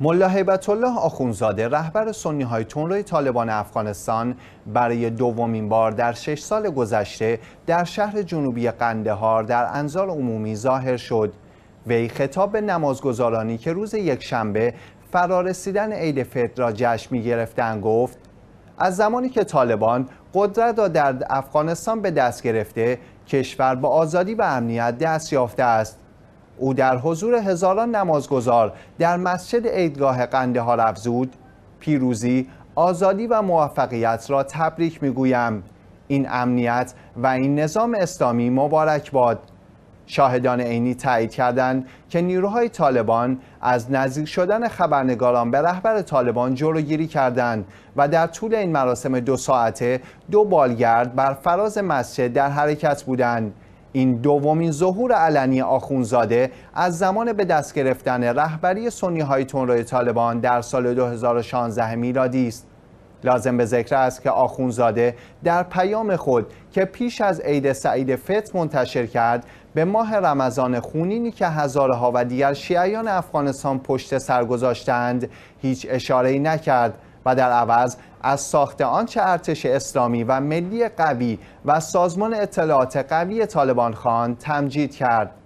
ملا هیبت الله آخونزاده رهبر سنی های تنروی طالبان افغانستان برای دومین بار در شش سال گذشته در شهر جنوبی قندهار در انزال عمومی ظاهر شد وی خطاب به نمازگزارانی که روز یک شنبه فرارسیدن عید فطر را جشن می گرفتن گفت از زمانی که طالبان قدرت را در افغانستان به دست گرفته کشور به آزادی و امنیت دست یافته است او در حضور هزاران نمازگزار در مسجد عیدگاه ها افزود پیروزی، آزادی و موفقیت را تبریک میگویم این امنیت و این نظام اسلامی مبارک باد شاهدان عینی تایید کردند که نیروهای طالبان از نزدیک شدن خبرنگاران به رهبر طالبان جلوگیری کردند و در طول این مراسم دو ساعته دو بالگرد بر فراز مسجد در حرکت بودند این دومین ظهور علنی آخونزاده از زمان به دست گرفتن رهبری سنی های تنرای طالبان در سال 2016 میلادی است لازم به ذکر است که آخونزاده در پیام خود که پیش از عید سعید فتر منتشر کرد به ماه رمضان خونینی که هزارها و دیگر شیعیان افغانستان پشت سر گذاشتند هیچ ای نکرد و در عوض از ساخت آنچه ارتش اسلامی و ملی قوی و سازمان اطلاعات قوی طالبان خان تمجید کرد